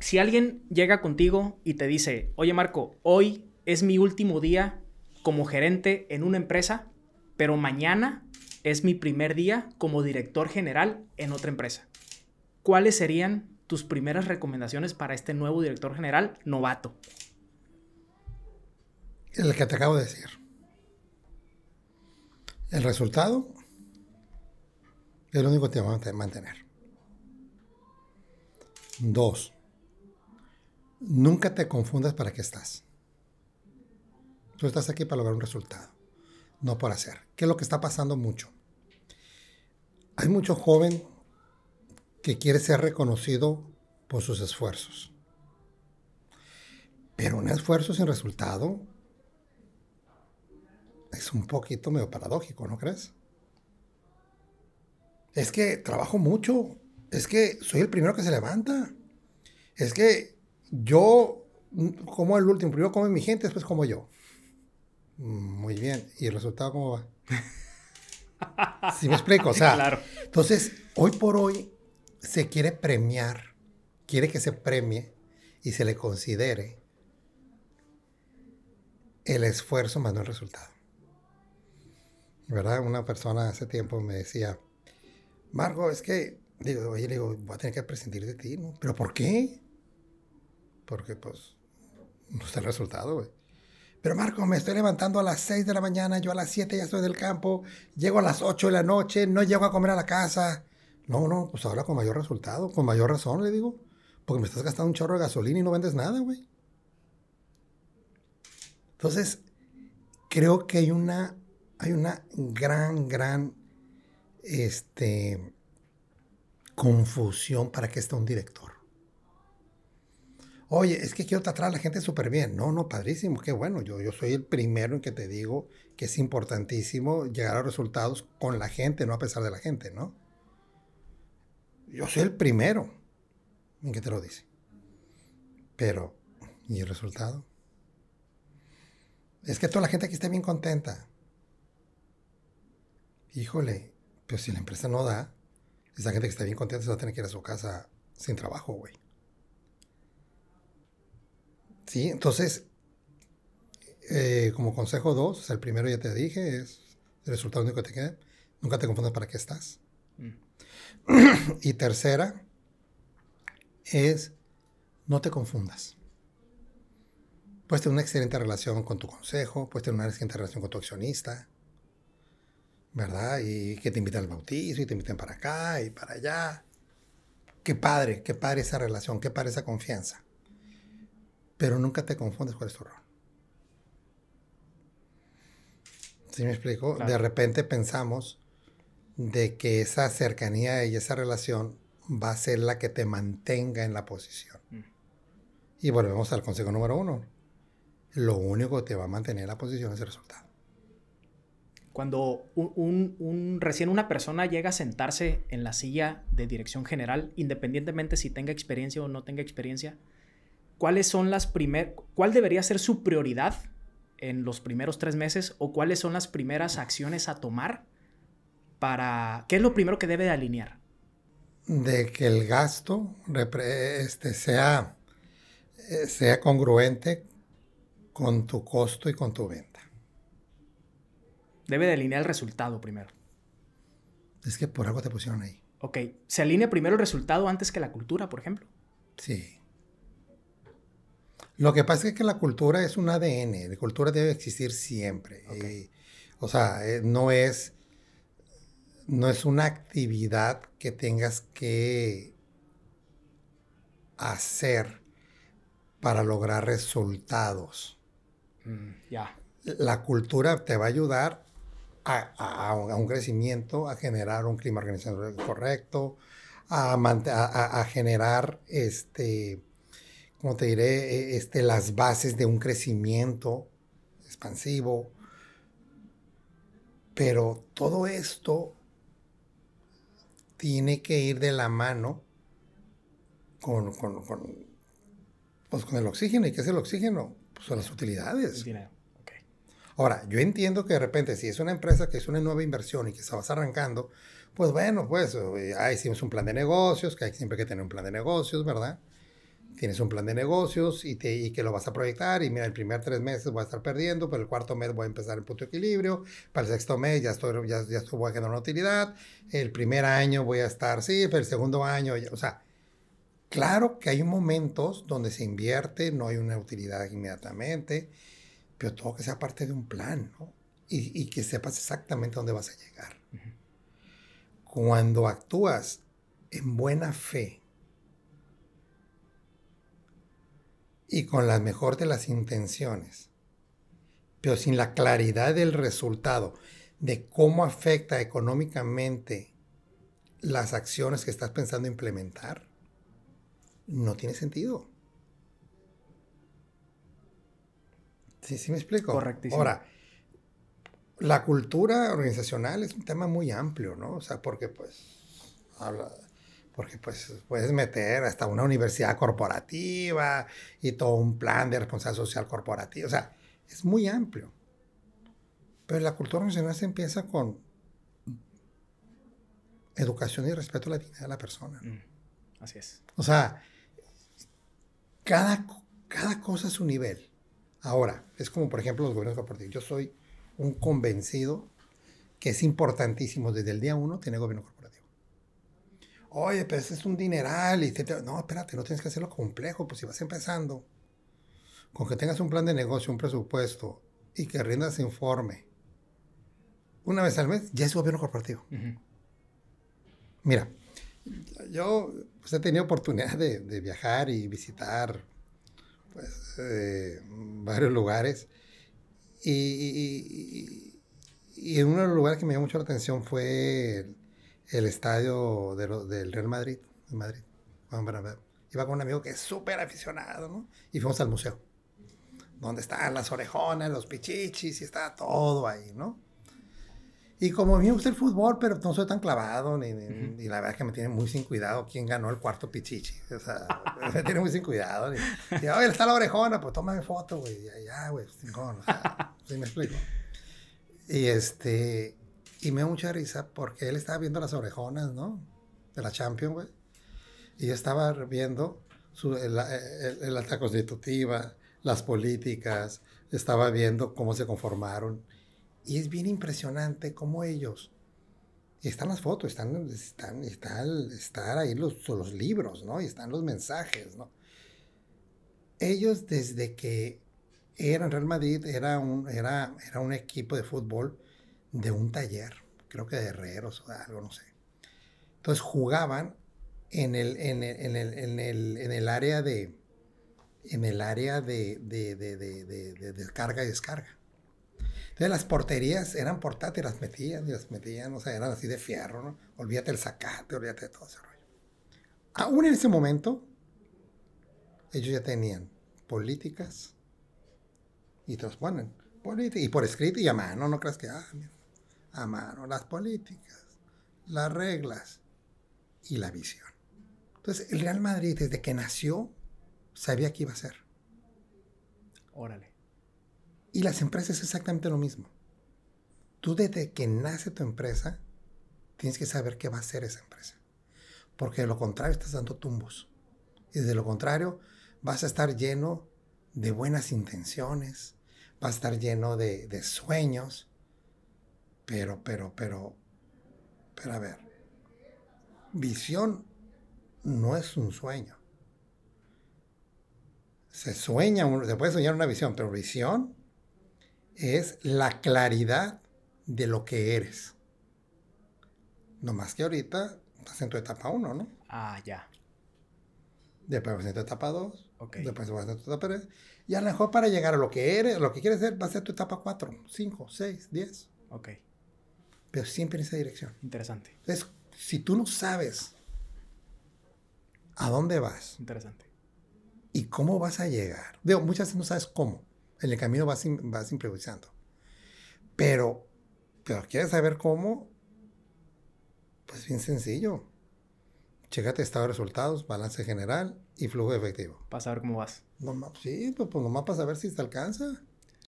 si alguien llega contigo y te dice, oye Marco, hoy es mi último día como gerente en una empresa, pero mañana es mi primer día como director general en otra empresa. ¿Cuáles serían tus primeras recomendaciones para este nuevo director general novato? El que te acabo de decir. El resultado es lo único que te va a mantener. Dos nunca te confundas para qué estás. Tú estás aquí para lograr un resultado, no por hacer. ¿Qué es lo que está pasando mucho? Hay mucho joven que quiere ser reconocido por sus esfuerzos. Pero un esfuerzo sin resultado es un poquito medio paradójico, ¿no crees? Es que trabajo mucho, es que soy el primero que se levanta, es que yo mm, como el último, primero como mi gente, después como yo. Muy bien. ¿Y el resultado cómo va? si me explico, o sea. Entonces, hoy por hoy se quiere premiar, quiere que se premie y se le considere el esfuerzo más no el resultado. ¿Verdad? Una persona hace tiempo me decía, Margo, es que, digo, le digo, voy a tener que prescindir de ti, ¿no? ¿Pero por qué? porque pues no está el resultado, güey. Pero Marco, me estoy levantando a las 6 de la mañana, yo a las 7 ya estoy del campo, llego a las 8 de la noche, no llego a comer a la casa. No, no, pues ahora con mayor resultado, con mayor razón, le digo. Porque me estás gastando un chorro de gasolina y no vendes nada, güey. Entonces, creo que hay una, hay una gran, gran este, confusión para que esté un director oye, es que quiero tratar a la gente súper bien. No, no, padrísimo, qué bueno. Yo, yo soy el primero en que te digo que es importantísimo llegar a resultados con la gente, no a pesar de la gente, ¿no? Yo soy el primero en que te lo dice. Pero, ¿y el resultado? Es que toda la gente aquí está bien contenta. Híjole, pero pues si la empresa no da, esa gente que está bien contenta se va a tener que ir a su casa sin trabajo, güey. ¿sí? Entonces, eh, como consejo dos, el primero ya te dije, es el resultado único que te queda. Nunca te confundas para qué estás. Mm. y tercera es no te confundas. Puedes tener una excelente relación con tu consejo, puedes tener una excelente relación con tu accionista, ¿verdad? Y que te invitan al bautizo y te inviten para acá y para allá. Qué padre, qué padre esa relación, qué padre esa confianza pero nunca te confundes cuál es tu rol. ¿Sí me explico? De repente pensamos de que esa cercanía y esa relación va a ser la que te mantenga en la posición. Mm. Y volvemos al consejo número uno. Lo único que te va a mantener en la posición es el resultado. Cuando un, recién una persona llega a sentarse en la silla de dirección general, independientemente si tenga experiencia o no tenga experiencia, son las cuál debería ser su prioridad en los primeros tres meses o cuáles son las primeras acciones a tomar para, ¿qué es lo primero que debe de alinear? De que el gasto este, sea, eh, sea congruente con tu costo y con tu venta. Debe de alinear el resultado primero. Es que por algo te pusieron ahí. Ok, ¿se alinea primero el resultado antes que la cultura, por ejemplo? Sí. Lo que pasa es que la cultura es un ADN, la cultura debe existir siempre. Eh, o sea, eh, no es, no es una actividad que tengas que hacer para lograr resultados. Mm, ya. La cultura te va a ayudar a, un crecimiento, a generar un clima organizacional correcto, a, a generar este, como te diré, e, este, las bases de un crecimiento expansivo. Pero todo esto tiene que ir de la mano con, pues, el oxígeno. ¿Y qué es el oxígeno? Pues son las utilidades. Ahora, yo entiendo que de repente, si es una empresa que es una nueva inversión y que se vas arrancando, pues bueno, pues eh, ahí hicimos un plan de negocios, que hay siempre que tener un plan de negocios, ¿verdad? tienes un plan de negocios y, te, y que lo vas a proyectar y mira, el primer tres meses voy a estar perdiendo, pero el cuarto mes voy a empezar el punto de equilibrio, para el sexto mes ya estoy, ya, ya estoy, voy a generar una utilidad, el primer año voy a estar, sí, pero el segundo año, o sea, claro que hay momentos donde se invierte, no hay una utilidad inmediatamente, pero todo que sea parte de un plan, ¿no? Y, y que sepas exactamente dónde vas a llegar. Cuando actúas en buena fe, y con la mejor de las intenciones, pero sin la claridad del resultado, de cómo afecta económicamente las acciones que estás pensando implementar, no tiene sentido. Sí, sí me explico. Correctísimo. Ahora, la cultura organizacional es un tema muy amplio, ¿no? O sea, porque pues habla, porque pues puedes meter hasta una universidad corporativa y todo un plan de responsabilidad social corporativa, o sea, es muy amplio. Pero la cultura nacional se empieza con educación y respeto a la dignidad de la persona. Mm, así es. O sea, cada, cada cosa es su nivel. Ahora, es como por ejemplo los gobiernos corporativos. Yo soy un convencido que es importantísimo desde el día uno tener gobierno corporativo oye, pero ese es un dineral. Y te, No, espérate, no tienes que hacerlo complejo, pues si vas empezando, con que tengas un plan de negocio, un presupuesto y que rindas informe una vez al mes, ya es gobierno corporativo. Mira, yo pues, he tenido oportunidad de, viajar y visitar pues, eh, varios lugares. Y, y, en uno de los lugares que me llamó mucho la atención fue el estadio del Real Madrid, en Madrid. Iba con un amigo que es súper aficionado, ¿no? Y fuimos al museo, donde estaban las orejonas, los pichichis, y estaba todo ahí, ¿no? Y como a mí me gusta el fútbol, pero no soy tan clavado, y la verdad es que me tiene muy sin cuidado quién ganó el cuarto pichichi. O sea, me tiene muy sin cuidado. Y, oye, está la orejona, pues tómame foto, güey. Ya, ya, güey, ¿sí me explico? Y este, y me da mucha risa porque él estaba viendo las orejonas, ¿no? De la Champions, güey. Y estaba viendo su, el, eh, el, constitutiva, las políticas, estaba viendo cómo se conformaron. Y es bien impresionante cómo ellos, y están las fotos, están, están, ahí los, los libros, ¿no? Y están los mensajes, ¿no? Ellos desde que eran Real Madrid, era un, era, era un equipo de fútbol de un taller, creo que de herreros o de algo, no sé. Entonces jugaban en el, en el, en el, en el, en el área de en el área de, de, de, de descarga y descarga. Entonces las porterías eran portátiles, las metían y las metían, o sea, eran así de fierro, ¿no? Olvídate el sacate, olvídate de todo ese rollo. Aún en ese momento, ellos ya tenían políticas y transponen. Política, y por escrito y a mano, no creas que, ah, a mano las políticas, las reglas y la visión. Entonces, el Real Madrid desde que nació sabía qué iba a ser. Órale. Y las empresas es exactamente lo mismo. Tú desde que nace tu empresa, tienes que saber qué va a ser esa empresa. Porque de lo contrario estás dando tumbos. Y de lo contrario vas a estar lleno de buenas intenciones, vas a estar lleno de, de sueños, pero, pero, pero, pero a ver, visión no es un sueño. Se sueña, se puede soñar una visión, pero visión es la claridad de lo que eres. No más que ahorita estás en tu etapa 1, ¿no? Ah, ya. Después vas en tu etapa 2. Después vas en tu etapa 3. Y a lo mejor para llegar a lo que eres, lo que quieres ser, va a ser tu etapa 4, 5, 6, 10. Ok pero siempre en esa dirección. Interesante. Entonces, si tú no sabes a dónde vas. Interesante. Y cómo vas a llegar. Veo, muchas veces no sabes cómo. En el camino vas, vas improvisando. Pero, pero quieres saber cómo, pues bien sencillo. Chécate estado de resultados, balance general y flujo efectivo. Para saber cómo vas. No, sí, pues, pues nomás para saber si te alcanza.